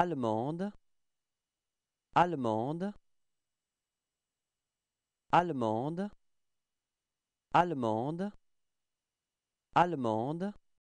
allemande allemande allemande allemande allemande